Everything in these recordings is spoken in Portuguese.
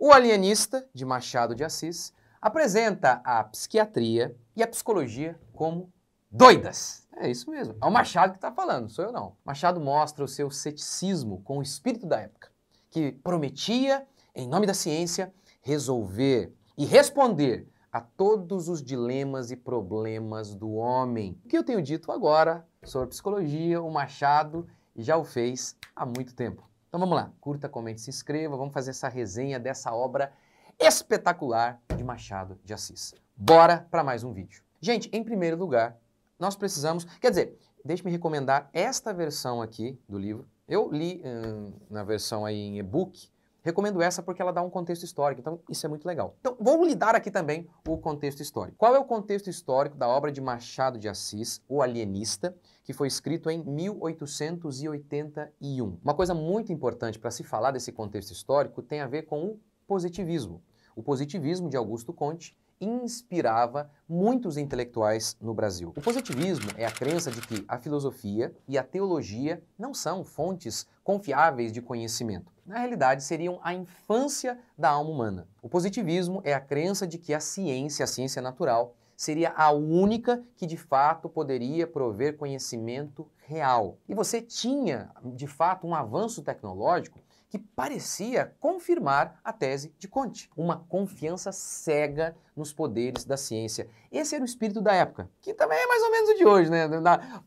O Alienista, de Machado de Assis, apresenta a psiquiatria e a psicologia como doidas. É isso mesmo. É o Machado que está falando, sou eu não. Machado mostra o seu ceticismo com o espírito da época, que prometia, em nome da ciência, resolver e responder a todos os dilemas e problemas do homem. O que eu tenho dito agora sobre psicologia, o Machado já o fez há muito tempo. Então vamos lá, curta, comente, se inscreva, vamos fazer essa resenha dessa obra espetacular de Machado de Assis. Bora para mais um vídeo. Gente, em primeiro lugar, nós precisamos, quer dizer, deixe-me recomendar esta versão aqui do livro. Eu li hum, na versão aí em e-book, Recomendo essa porque ela dá um contexto histórico, então isso é muito legal. Então vamos lidar aqui também o contexto histórico. Qual é o contexto histórico da obra de Machado de Assis, O Alienista, que foi escrito em 1881? Uma coisa muito importante para se falar desse contexto histórico tem a ver com o positivismo. O positivismo de Augusto Conte inspirava muitos intelectuais no Brasil. O positivismo é a crença de que a filosofia e a teologia não são fontes confiáveis de conhecimento. Na realidade, seriam a infância da alma humana. O positivismo é a crença de que a ciência, a ciência natural, seria a única que de fato poderia prover conhecimento real. E você tinha, de fato, um avanço tecnológico que parecia confirmar a tese de Conte. Uma confiança cega nos poderes da ciência. Esse era o espírito da época, que também é mais ou menos o de hoje, né?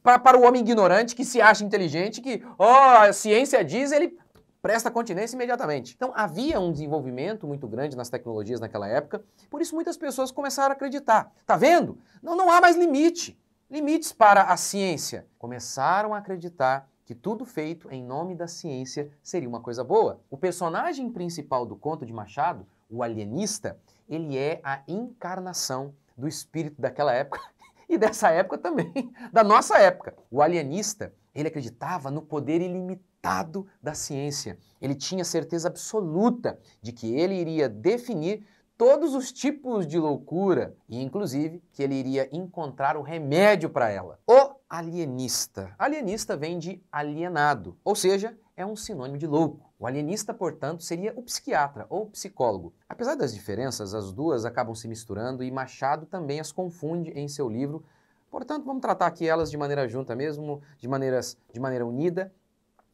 para, o homem ignorante que se acha inteligente, que, ó, oh, a ciência diz, ele presta continência imediatamente. Então havia um desenvolvimento muito grande nas tecnologias naquela época, por isso muitas pessoas começaram a acreditar. Tá vendo? Não, não há mais limite. Limites para a ciência. Começaram a acreditar que tudo feito em nome da ciência seria uma coisa boa. O personagem principal do conto de Machado, o alienista, ele é a encarnação do espírito daquela época e dessa época também, da nossa época. O alienista, ele acreditava no poder ilimitado da ciência. Ele tinha certeza absoluta de que ele iria definir todos os tipos de loucura e, inclusive, que ele iria encontrar o remédio para ela. O alienista. Alienista vem de alienado, ou seja, é um sinônimo de louco. O alienista, portanto, seria o psiquiatra ou psicólogo. Apesar das diferenças, as duas acabam se misturando e Machado também as confunde em seu livro. Portanto, vamos tratar aqui elas de maneira junta mesmo, de, maneiras, de maneira unida.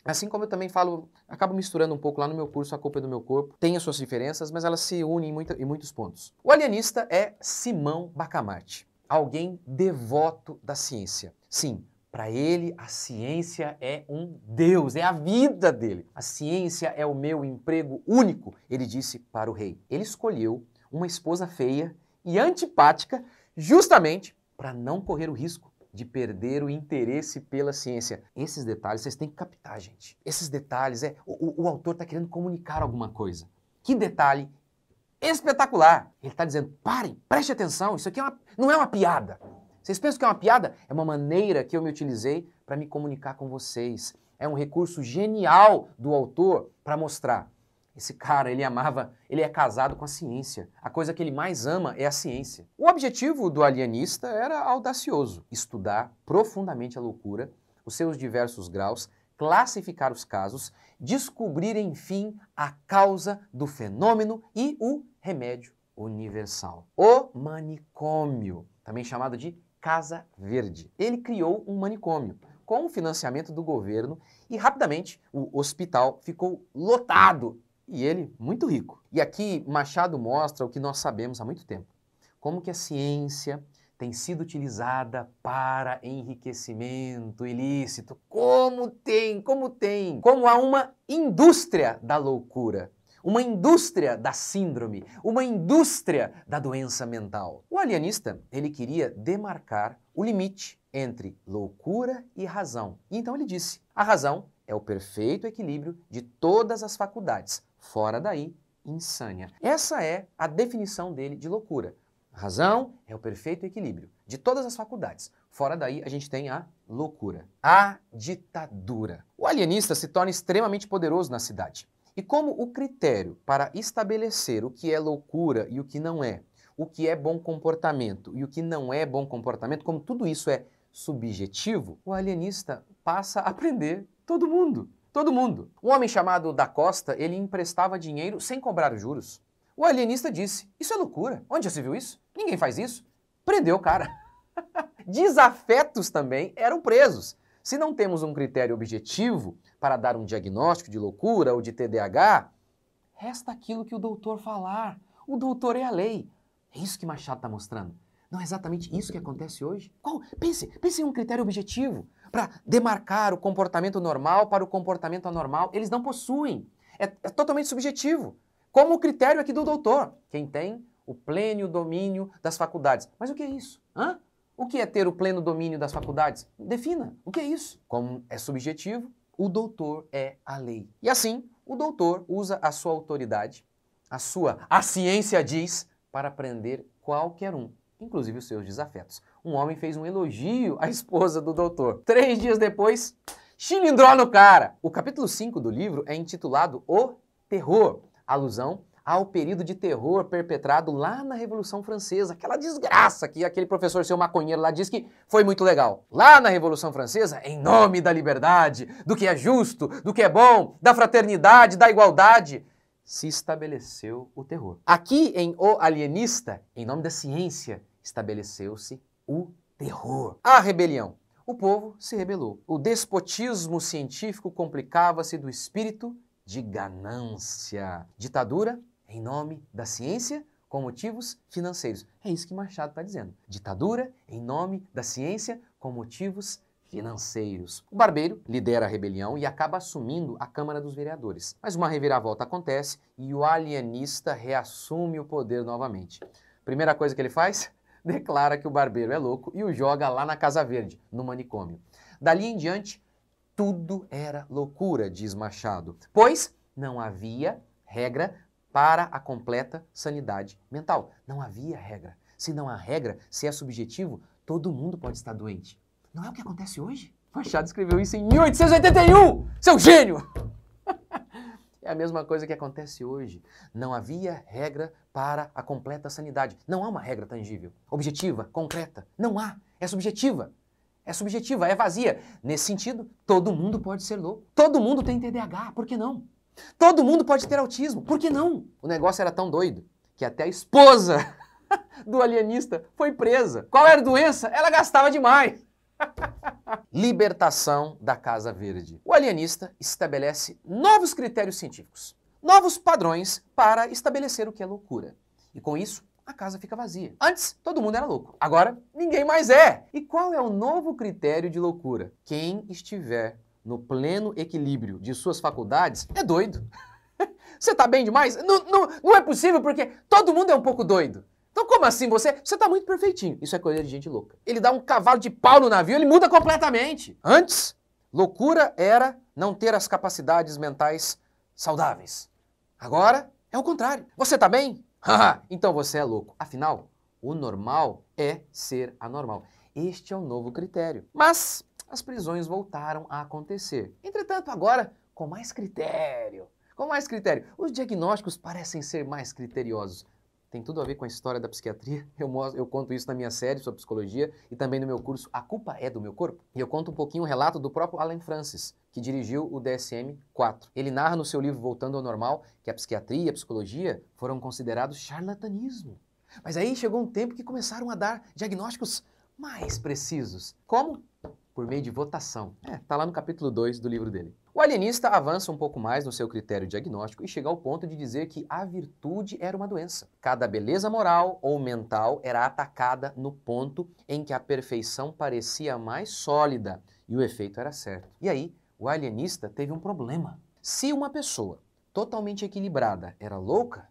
Assim como eu também falo, acabo misturando um pouco lá no meu curso A Culpa é do Meu Corpo. Tem as suas diferenças, mas elas se unem em, muita, em muitos pontos. O alienista é Simão Bacamarte alguém devoto da ciência. Sim, para ele, a ciência é um Deus, é a vida dele. A ciência é o meu emprego único, ele disse para o rei. Ele escolheu uma esposa feia e antipática justamente para não correr o risco de perder o interesse pela ciência. Esses detalhes vocês têm que captar, gente. Esses detalhes é o, o autor está querendo comunicar alguma coisa. Que detalhe espetacular. Ele está dizendo: parem, preste atenção, isso aqui é uma, não é uma piada. Vocês pensam que é uma piada? É uma maneira que eu me utilizei para me comunicar com vocês. É um recurso genial do autor para mostrar. Esse cara, ele amava, ele é casado com a ciência. A coisa que ele mais ama é a ciência. O objetivo do alienista era audacioso: estudar profundamente a loucura, os seus diversos graus, classificar os casos, descobrir, enfim, a causa do fenômeno e o remédio universal. O manicômio, também chamado de Casa Verde. Ele criou um manicômio com o financiamento do governo e rapidamente o hospital ficou lotado e ele muito rico. E aqui Machado mostra o que nós sabemos há muito tempo, como que a ciência tem sido utilizada para enriquecimento ilícito. Como tem, como tem! Como há uma indústria da loucura, uma indústria da síndrome, uma indústria da doença mental. O alienista, ele queria demarcar o limite entre loucura e razão. E então ele disse: a razão é o perfeito equilíbrio de todas as faculdades. Fora daí, insânia. Essa é a definição dele de loucura. Razão é o perfeito equilíbrio de todas as faculdades. Fora daí, a gente tem a loucura, a ditadura. O alienista se torna extremamente poderoso na cidade. E como o critério para estabelecer o que é loucura e o que não é, o que é bom comportamento e o que não é bom comportamento, como tudo isso é subjetivo, o alienista passa a prender todo mundo. Todo mundo. Um homem chamado da Costa, ele emprestava dinheiro sem cobrar juros. O alienista disse: Isso é loucura. Onde já se viu isso? Ninguém faz isso. Prendeu o cara. Desafetos também eram presos. Se não temos um critério objetivo para dar um diagnóstico de loucura ou de TDAH, resta aquilo que o doutor falar. O doutor é a lei. É isso que Machado está mostrando. Não é exatamente isso que acontece hoje? Qual? Pense, pense em um critério objetivo para demarcar o comportamento normal para o comportamento anormal. Eles não possuem. É, é totalmente subjetivo. Como o critério aqui do doutor. Quem tem o pleno domínio das faculdades. Mas o que é isso? Hã? O que é ter o pleno domínio das faculdades? Defina. O que é isso? Como é subjetivo, o doutor é a lei. E assim, o doutor usa a sua autoridade, a sua a ciência diz, para prender qualquer um, inclusive os seus desafetos. Um homem fez um elogio à esposa do doutor. Três dias depois, chilindró no cara! O capítulo 5 do livro é intitulado O Terror, alusão ao período de terror perpetrado lá na Revolução Francesa, aquela desgraça que aquele professor seu maconheiro lá diz que foi muito legal. Lá na Revolução Francesa, em nome da liberdade, do que é justo, do que é bom, da fraternidade, da igualdade, se estabeleceu o terror. Aqui em O Alienista, em nome da ciência, estabeleceu-se o terror. A rebelião. O povo se rebelou. O despotismo científico complicava-se do espírito de ganância. Ditadura em nome da ciência com motivos financeiros. É isso que Machado está dizendo. Ditadura em nome da ciência com motivos financeiros. O barbeiro lidera a rebelião e acaba assumindo a Câmara dos Vereadores. Mas uma reviravolta acontece e o alienista reassume o poder novamente. Primeira coisa que ele faz? Declara que o barbeiro é louco e o joga lá na Casa Verde, no manicômio. Dali em diante, tudo era loucura, diz Machado, pois não havia regra para a completa sanidade mental. Não havia regra. Se não há regra, se é subjetivo, todo mundo pode estar doente. Não é o que acontece hoje? Machado escreveu isso em 1881, seu gênio! é a mesma coisa que acontece hoje. Não havia regra para a completa sanidade. Não há uma regra tangível, objetiva, concreta. Não há. É subjetiva. É subjetiva, é vazia. Nesse sentido, todo mundo pode ser louco. Todo mundo tem TDAH, por que não? Todo mundo pode ter autismo, por que não? O negócio era tão doido que até a esposa do alienista foi presa. Qual era a doença? Ela gastava demais. Libertação da Casa Verde. O alienista estabelece novos critérios científicos, novos padrões para estabelecer o que é loucura. E com isso, a casa fica vazia. Antes, todo mundo era louco. Agora, ninguém mais é. E qual é o novo critério de loucura? Quem estiver no pleno equilíbrio de suas faculdades é doido. Você está bem demais? Não, não, não é possível porque todo mundo é um pouco doido. Então como assim você? Você está muito perfeitinho. Isso é coisa de gente louca. Ele dá um cavalo de pau no navio, ele muda completamente. Antes, loucura era não ter as capacidades mentais saudáveis. Agora é o contrário. Você está bem? então você é louco. Afinal, o normal é ser anormal. Este é o um novo critério. Mas as prisões voltaram a acontecer. Entretanto, agora com mais critério. Com mais critério. Os diagnósticos parecem ser mais criteriosos. Tem tudo a ver com a história da psiquiatria. Eu, mostro, eu conto isso na minha série sobre psicologia e também no meu curso A Culpa é do Meu Corpo. E eu conto um pouquinho o relato do próprio Alan Francis, que dirigiu o DSM-4. Ele narra no seu livro Voltando ao Normal que a psiquiatria e a psicologia foram considerados charlatanismo. Mas aí chegou um tempo que começaram a dar diagnósticos mais precisos. Como? por meio de votação. É, tá lá no capítulo 2 do livro dele. O alienista avança um pouco mais no seu critério diagnóstico e chega ao ponto de dizer que a virtude era uma doença. Cada beleza moral ou mental era atacada no ponto em que a perfeição parecia mais sólida e o efeito era certo. E aí, o alienista teve um problema. Se uma pessoa totalmente equilibrada era louca,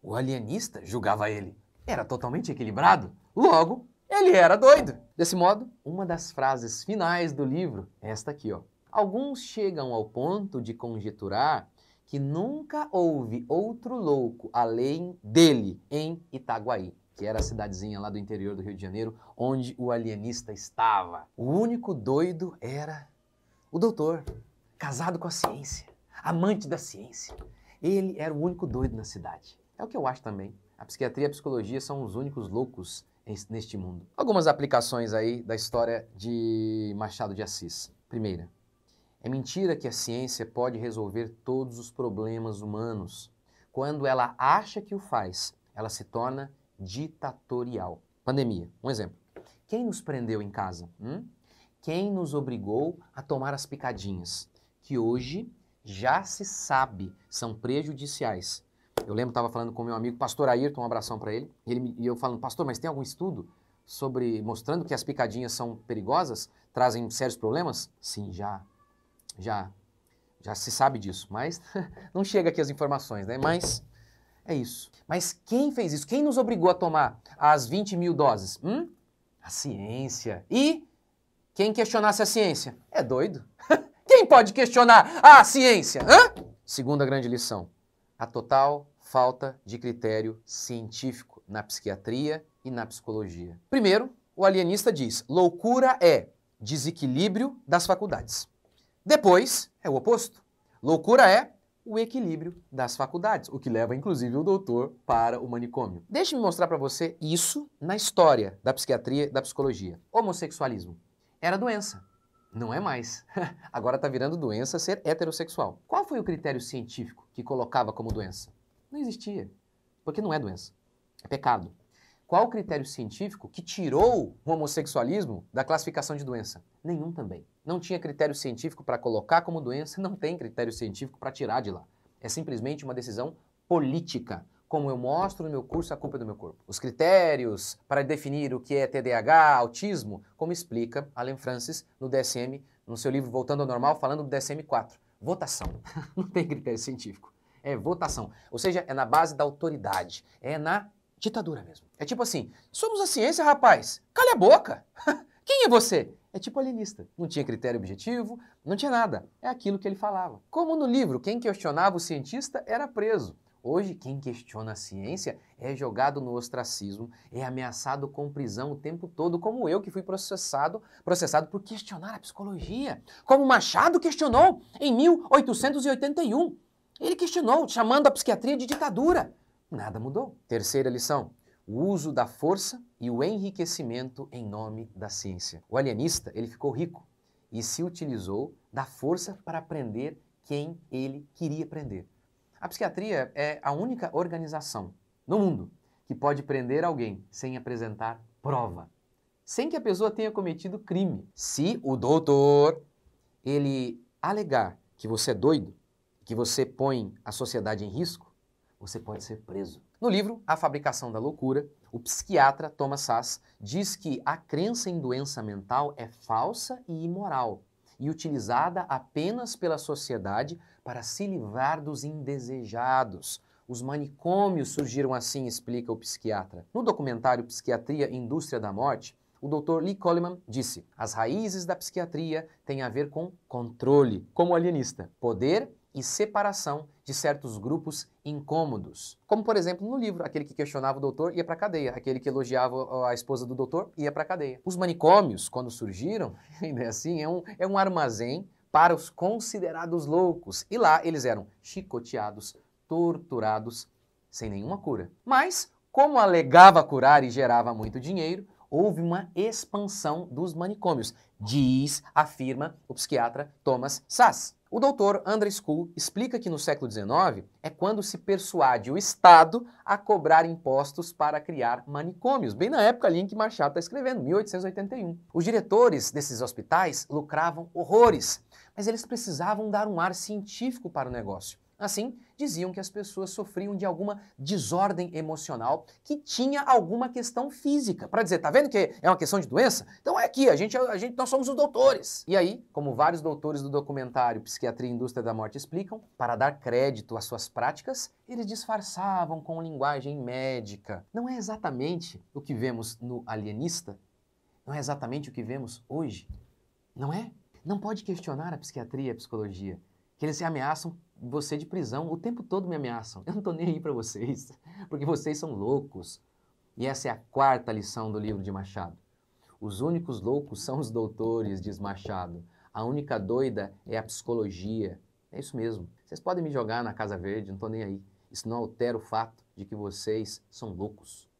o alienista julgava ele. Era totalmente equilibrado, logo ele era doido. Desse modo, uma das frases finais do livro é esta aqui, ó. Alguns chegam ao ponto de conjeturar que nunca houve outro louco além dele em Itaguaí, que era a cidadezinha lá do interior do Rio de Janeiro, onde o alienista estava. O único doido era o doutor, casado com a ciência, amante da ciência. Ele era o único doido na cidade. É o que eu acho também. A psiquiatria e a psicologia são os únicos loucos neste mundo. Algumas aplicações aí da história de Machado de Assis. Primeira, é mentira que a ciência pode resolver todos os problemas humanos. Quando ela acha que o faz, ela se torna ditatorial. Pandemia, um exemplo. Quem nos prendeu em casa? Hum? Quem nos obrigou a tomar as picadinhas, que hoje já se sabe são prejudiciais eu lembro, estava falando com meu amigo, pastor Ayrton, um abração para ele, e, ele, e eu falando, pastor, mas tem algum estudo sobre mostrando que as picadinhas são perigosas, trazem sérios problemas? Sim, já, já, já se sabe disso, mas não chega aqui as informações, né? Mas é isso. Mas quem fez isso? Quem nos obrigou a tomar as 20 mil doses? Hum? A ciência. E quem questionasse a ciência? É doido. quem pode questionar a ciência? Hã? Segunda grande lição a total falta de critério científico na psiquiatria e na psicologia. Primeiro, o alienista diz: loucura é desequilíbrio das faculdades. Depois, é o oposto. Loucura é o equilíbrio das faculdades, o que leva inclusive o doutor para o manicômio. Deixe-me mostrar para você isso na história da psiquiatria e da psicologia. Homossexualismo era doença, não é mais. Agora está virando doença ser heterossexual. Qual foi o critério científico? que colocava como doença? Não existia, porque não é doença, é pecado. Qual o critério científico que tirou o homossexualismo da classificação de doença? Nenhum também. Não tinha critério científico para colocar como doença, não tem critério científico para tirar de lá. É simplesmente uma decisão política. Como eu mostro no meu curso A Culpa é do Meu Corpo. Os critérios para definir o que é TDAH, autismo, como explica Alan Francis no DSM, no seu livro Voltando ao Normal, falando do DSM-4 votação. Não tem critério científico. É votação. Ou seja, é na base da autoridade. É na ditadura mesmo. É tipo assim: somos a ciência, rapaz. Calha a boca. Quem é você? É tipo alienista. Não tinha critério objetivo, não tinha nada. É aquilo que ele falava. Como no livro, quem questionava o cientista era preso. Hoje, quem questiona a ciência é jogado no ostracismo, é ameaçado com prisão o tempo todo, como eu que fui processado, processado por questionar a psicologia, como Machado questionou em 1881. Ele questionou, chamando a psiquiatria de ditadura. Nada mudou. Terceira lição: o uso da força e o enriquecimento em nome da ciência. O alienista, ele ficou rico e se utilizou da força para prender quem ele queria prender. A psiquiatria é a única organização no mundo que pode prender alguém sem apresentar prova, sem que a pessoa tenha cometido crime. Se o doutor ele alegar que você é doido, que você põe a sociedade em risco, você pode ser preso. No livro A Fabricação da Loucura, o psiquiatra Thomas Sass diz que a crença em doença mental é falsa e imoral e utilizada apenas pela sociedade para se livrar dos indesejados. Os manicômios surgiram assim, explica o psiquiatra. No documentário Psiquiatria Indústria da Morte, o Dr. Lee Coleman disse: as raízes da psiquiatria têm a ver com controle, como alienista, poder e separação de certos grupos incômodos. Como, por exemplo, no livro, aquele que questionava o doutor ia para cadeia, aquele que elogiava a esposa do doutor ia para cadeia. Os manicômios, quando surgiram, ainda é assim, é um, é um armazém para os considerados loucos, e lá eles eram chicoteados, torturados, sem nenhuma cura. Mas, como alegava curar e gerava muito dinheiro, houve uma expansão dos manicômios, diz, afirma o psiquiatra Thomas Sass. O doutor André School explica que no século XIX é quando se persuade o Estado a cobrar impostos para criar manicômios, bem na época ali em que Machado está escrevendo, 1881. Os diretores desses hospitais lucravam horrores, mas eles precisavam dar um ar científico para o negócio. Assim, diziam que as pessoas sofriam de alguma desordem emocional que tinha alguma questão física. Para dizer, tá vendo que é uma questão de doença? Então é aqui, a gente, é, a gente, nós somos os doutores. E aí, como vários doutores do documentário Psiquiatria e Indústria da Morte explicam, para dar crédito às suas práticas, eles disfarçavam com linguagem médica. Não é exatamente o que vemos no alienista, não é exatamente o que vemos hoje, não é? Não pode questionar a psiquiatria e a psicologia, que eles se ameaçam você de prisão. O tempo todo me ameaçam. Eu não estou nem aí para vocês, porque vocês são loucos. E essa é a quarta lição do livro de Machado. Os únicos loucos são os doutores, diz Machado. A única doida é a psicologia. É isso mesmo. Vocês podem me jogar na Casa Verde, não estou nem aí. Isso não altera o fato de que vocês são loucos.